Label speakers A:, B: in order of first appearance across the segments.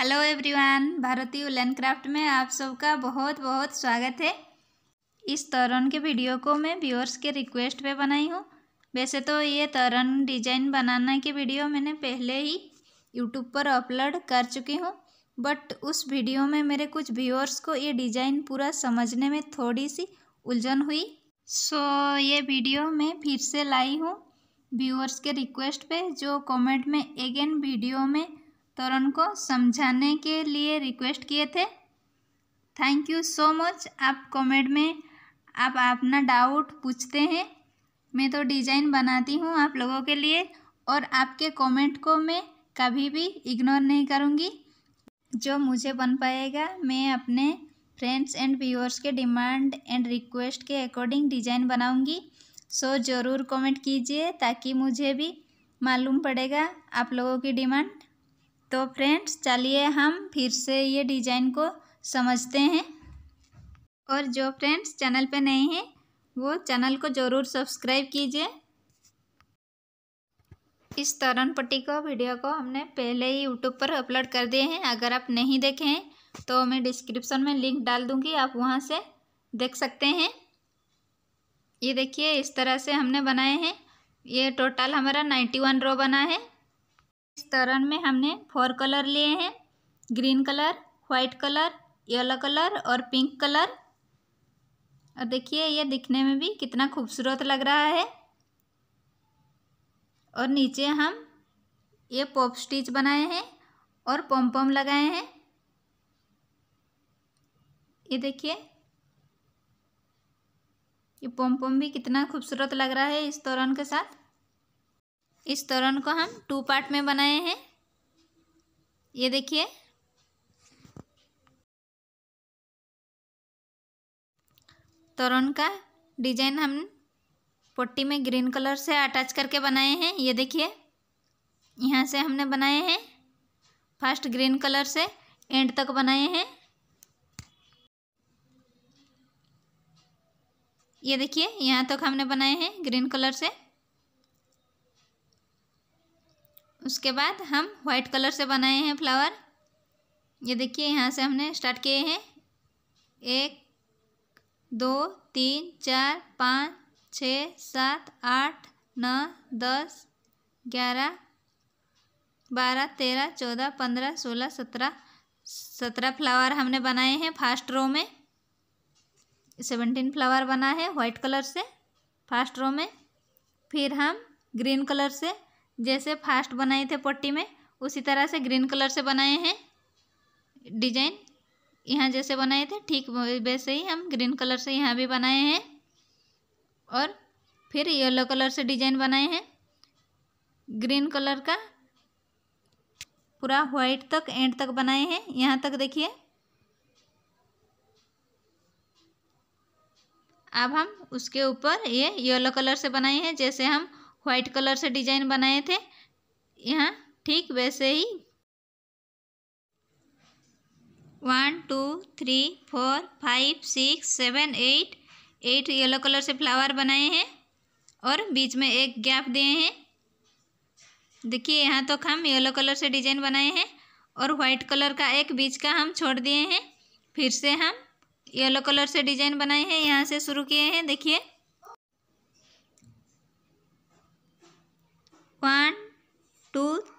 A: hello everyone भारतीय उलन craft में आप सबका बहुत बहुत स्वागत है इस तरन के वीडियो को मैं व्यूअर्स के रिक्वेस्ट पे बनाई हूँ वैसे तो ये तरन डिजाइन बनाना की वीडियो मैंने पहले ही यूट्यूब पर अपलोड कर चुकी हूँ बट उस वीडियो में मेरे कुछ व्यूअर्स को ये डिज़ाइन पूरा समझने में थोड़ी सी उलझन हुई सो so, ये वीडियो मैं फिर से लाई हूँ व्यूअर्स के रिक्वेस्ट पे जो कमेंट में अगेन वीडियो में तोरण को समझाने के लिए रिक्वेस्ट किए थे थैंक यू सो मच आप कमेंट में आप अपना डाउट पूछते हैं मैं तो डिज़ाइन बनाती हूँ आप लोगों के लिए और आपके कमेंट को मैं कभी भी इग्नोर नहीं करूँगी जो मुझे बन पाएगा मैं अपने फ्रेंड्स एंड व्यूअर्स के डिमांड एंड रिक्वेस्ट के अकॉर्डिंग डिज़ाइन बनाऊँगी सो ज़रूर कमेंट कीजिए ताकि मुझे भी मालूम पड़ेगा आप लोगों की डिमांड तो फ्रेंड्स चलिए हम फिर से ये डिज़ाइन को समझते हैं और जो फ्रेंड्स चैनल पे नहीं हैं वो चैनल को ज़रूर सब्सक्राइब कीजिए इस तरन पट्टी को वीडियो को हमने पहले ही यूट्यूब पर अपलोड कर दिए हैं अगर आप नहीं देखे हैं तो मैं डिस्क्रिप्शन में लिंक डाल दूंगी आप वहां से देख सकते हैं ये देखिए इस तरह से हमने बनाए हैं ये टोटल हमारा नाइन्टी वन रो बना है इस में हमने फोर कलर लिए हैं green colour white colour yellow colour और पिंक कलर और देखिए ये दिखने में भी कितना खूबसूरत लग रहा है और नीचे हम ये पॉप स्टिच बनाए हैं और पम पम लगाए हैं ये देखिए ये पम पम भी कितना खूबसूरत लग रहा है इस तोरण के साथ इस तोरण को हम टू पार्ट में बनाए हैं ये देखिए तोरण का डिजाइन हम पट्टी में ग्रीन कलर से अटैच करके बनाए हैं ये देखिए यहाँ से हमने बनाए हैं फर्स्ट ग्रीन कलर से एंड तक बनाए हैं ये देखिए यहाँ तक हमने बनाए हैं ग्रीन कलर से उसके बाद हम वाइट कलर से बनाए हैं फ्लावर ये देखिए यहाँ से हमने स्टार्ट किए हैं एक दो तीन चार पाँच छ सात आठ नौ दस ग्यारह बारह तेरह चौदह पंद्रह सोलह सत्रह सत्रह फ्लावर हमने बनाए हैं फर्स्ट रो में सेवेंटीन फ्लावर बना है वाइट कलर से फर्स्ट रो में फिर हम ग्रीन कलर से जैसे फास्ट बनाए थे पट्टी में उसी तरह से ग्रीन कलर से बनाए हैं डिजाइन यहाँ जैसे बनाए थे ठीक वैसे ही हम ग्रीन कलर से यहाँ भी बनाए हैं और फिर येलो कलर से डिजाइन बनाए हैं ग्रीन कलर का पूरा वाइट तक एंड तक बनाए हैं यहाँ तक देखिए अब हम उसके ऊपर ये येलो कलर से बनाए हैं जैसे हम वाइट कलर से डिजाइन बनाए थे यहाँ ठीक वैसे ही one two three four five six seven eight eight yellow colour से फ्लावर बनाए हैं और बीच में एक गैप दिए हैं देखिए यहाँ तो हम येलो कलर से डिजाइन बनाए हैं और वाइट कलर का एक बीच का हम छोड़ दिए हैं फिर से हम येलो कलर से डिजाइन बनाए हैं यहाँ से शुरू किए हैं देखिए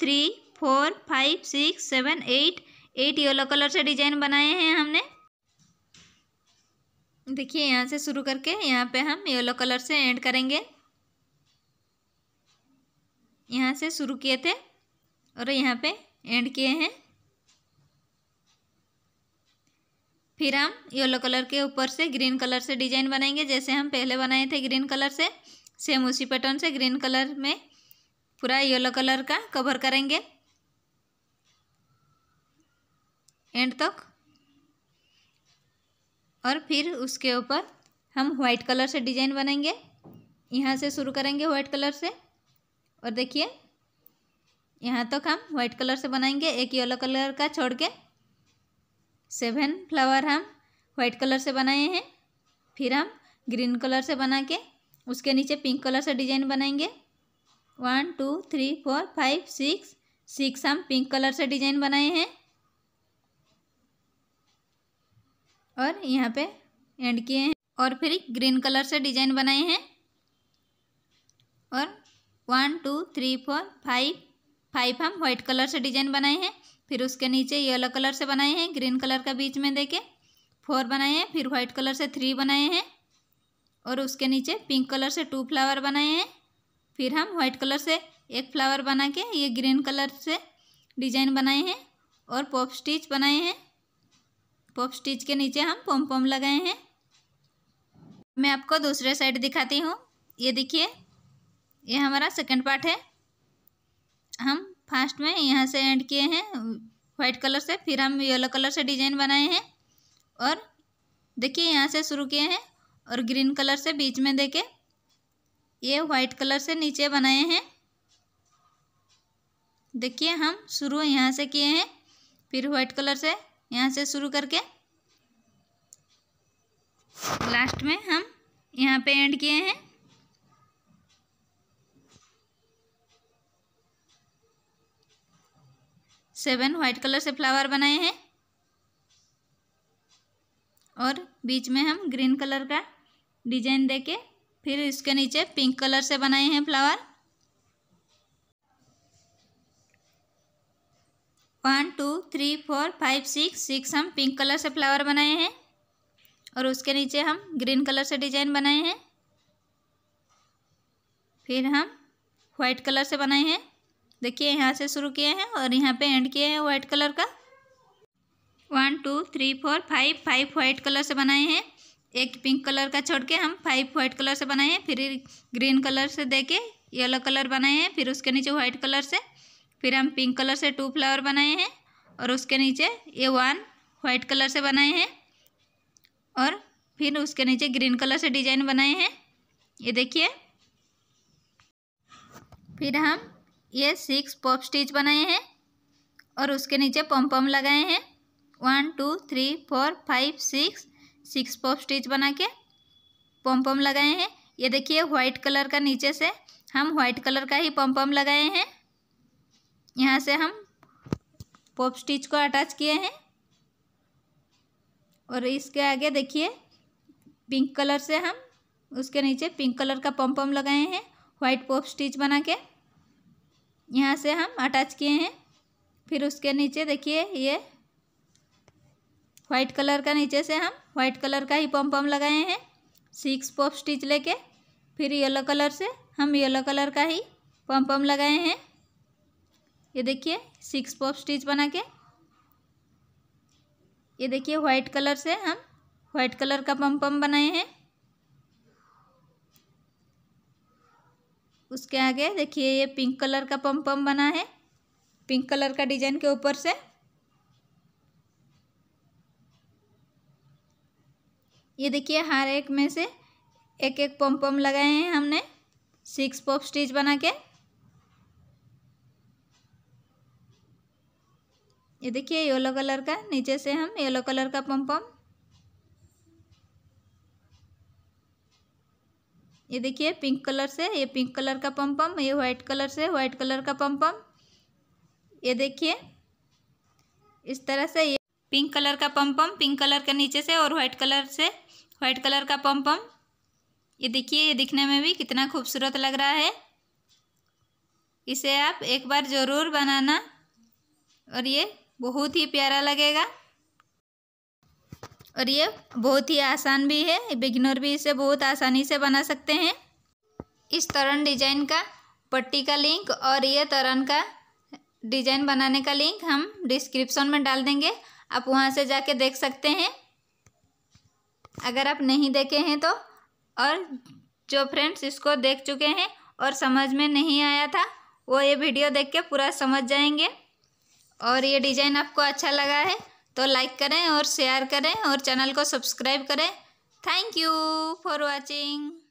A: three four five six seven eight eight yellow colour से डिजाइन बनाए हैं हमने देखिए यहाँ से शुरू करके यहाँ पे हम येलो कलर से एंड करेंगे यहाँ से शुरू किए थे और यहाँ पे एंड किए हैं फिर हम येलो कलर के ऊपर से ग्रीन कलर से डिजाइन बनाएंगे जैसे हम पहले बनाए थे ग्रीन कलर से सेम उसी पैटर्न से ग्रीन कलर में पूरा येलो कलर का कवर करेंगे एंड तक और फिर उसके ऊपर हम व्हाइट कलर से डिजाइन बनाएंगे यहाँ से शुरू करेंगे व्हाइट कलर से और देखिए यहाँ तक हम व्हाइट कलर से बनाएंगे एक येलो कलर का छोड़ के सेवन फ्लावर हम व्हाइट कलर से बनाए हैं फिर हम ग्रीन कलर से बना के उसके नीचे पिंक कलर से डिजाइन बनाएंगे one two three four five six six हम पिंक कलर से डिजाइन बनाए हैं और यहाँ पे एंड किए हैं और फिर ग्रीन कलर से डिजाइन बनाए हैं और one two three four five five हम व्हाइट कलर से डिजाइन बनाए हैं फिर उसके नीचे येलो कलर से बनाए हैं ग्रीन कलर का बीच में देके फोर बनाए हैं फिर व्हाइट कलर से थ्री बनाए हैं और उसके नीचे पिंक कलर से टू फ्लावर बनाए हैं फिर हम व्हाइट कलर से एक फ्लावर बना के ये ग्रीन कलर से डिजाइन बनाए हैं और पॉप स्टिच बनाए हैं पॉप स्टिच के नीचे हम पोम पोम लगाए हैं मैं आपको दूसरे साइड दिखाती हूँ ये देखिए ये हमारा सेकंड पार्ट है हम फर्स्ट में यहाँ से एंड किए हैं व्हाइट कलर से फिर हम येलो कलर से डिजाइन बनाए हैं और देखिए यहाँ से शुरू किए हैं और ग्रीन कलर से बीच में देके ये व्हाइट कलर से नीचे बनाए हैं देखिए हम शुरू यहाँ से किए हैं फिर व्हाइट कलर से यहाँ से शुरू करके लास्ट में हम यहाँ पे एंड किए हैं सेवन व्हाइट कलर से फ्लावर बनाए हैं और बीच में हम ग्रीन कलर का डिजाइन देके फिर इसके नीचे पिंक कलर से बनाए हैं flower one two three four five six six हम पिंक कलर से फ्लावर बनाए हैं और उसके नीचे हम ग्रीन कलर से डिजाइन बनाए हैं फिर हम वाइट कलर से बनाए हैं देखिए यहाँ से शुरू किए हैं और यहाँ पे एंड किए हैं वाइट कलर का one two three four five five white colour से बनाए हैं एक पिंक कलर का छोड़ के हम फाइव व्हाइट कलर से बनाए हैं फिर ग्रीन कलर से दे के येलो कलर बनाए हैं फिर उसके नीचे व्हाइट कलर से फिर हम पिंक कलर से टू फ्लावर बनाए हैं और उसके नीचे ये वन वाइट कलर से बनाए हैं और फिर उसके नीचे ग्रीन कलर से डिजाइन बनाए हैं ये देखिए फिर हम ये सिक्स पॉप स्टिच बनाए हैं और उसके नीचे पम पम लगाए हैं one two three four five six six pop stitch बना के पम पम लगाए हैं ये देखिए व्हाइट कलर का नीचे से हम व्हाइट कलर का ही पम पम लगाए हैं यहाँ से हम पॉप स्टिच को अटैच किए हैं और इसके आगे देखिए पिंक कलर से हम उसके नीचे पिंक कलर का पम पम लगाए हैं व्हाइट पॉप स्टिच बना के यहाँ से हम अटैच किए हैं फिर उसके नीचे देखिए ये व्हाइट कलर का नीचे से हम व्हाइट कलर का ही पम्पम लगाए हैं सिक्स पॉप स्टिच लेके फिर येलो कलर से हम येलो कलर का ही पम्पम लगाए हैं ये देखिए सिक्स पॉप स्टिच बना के ये देखिए व्हाइट कलर से हम व्हाइट कलर का पम्पम बनाए हैं उसके आगे देखिए ये पिंक कलर का पम्पम बना है पिंक कलर का डिजाइन के ऊपर से ये देखिए हर एक में से एक एक पम पम लगाए हैं हमने सिक्स पॉप स्टिच बना के ये देखिए येलो कलर का नीचे से हम येलो कलर का पम पम ये देखिए पिंक कलर से ये पिंक कलर का पम पम ये व्हाइट कलर से व्हाइट कलर का पम पम ये देखिए इस तरह से ये पिंक कलर का पम्पम पिंक कलर का नीचे से और व्हाइट कलर से व्हाइट कलर का पम्पम ये देखिए ये दिखने में भी कितना खूबसूरत लग रहा है इसे आप एक बार ज़रूर बनाना और ये बहुत ही प्यारा लगेगा और ये बहुत ही आसान भी है बिगिनर भी इसे बहुत आसानी से बना सकते हैं इस तरन डिजाइन का पट्टी का लिंक और ये तरन का डिजाइन बनाने का लिंक हम डिस्क्रिप्शन में डाल देंगे आप वहाँ से जाके देख सकते हैं अगर आप नहीं देखे हैं तो और जो फ्रेंड्स इसको देख चुके हैं और समझ में नहीं आया था वो ये वीडियो देख के पूरा समझ जाएंगे और ये डिज़ाइन आपको अच्छा लगा है तो लाइक करें और शेयर करें और चैनल को सब्सक्राइब करें थैंक यू फॉर वॉचिंग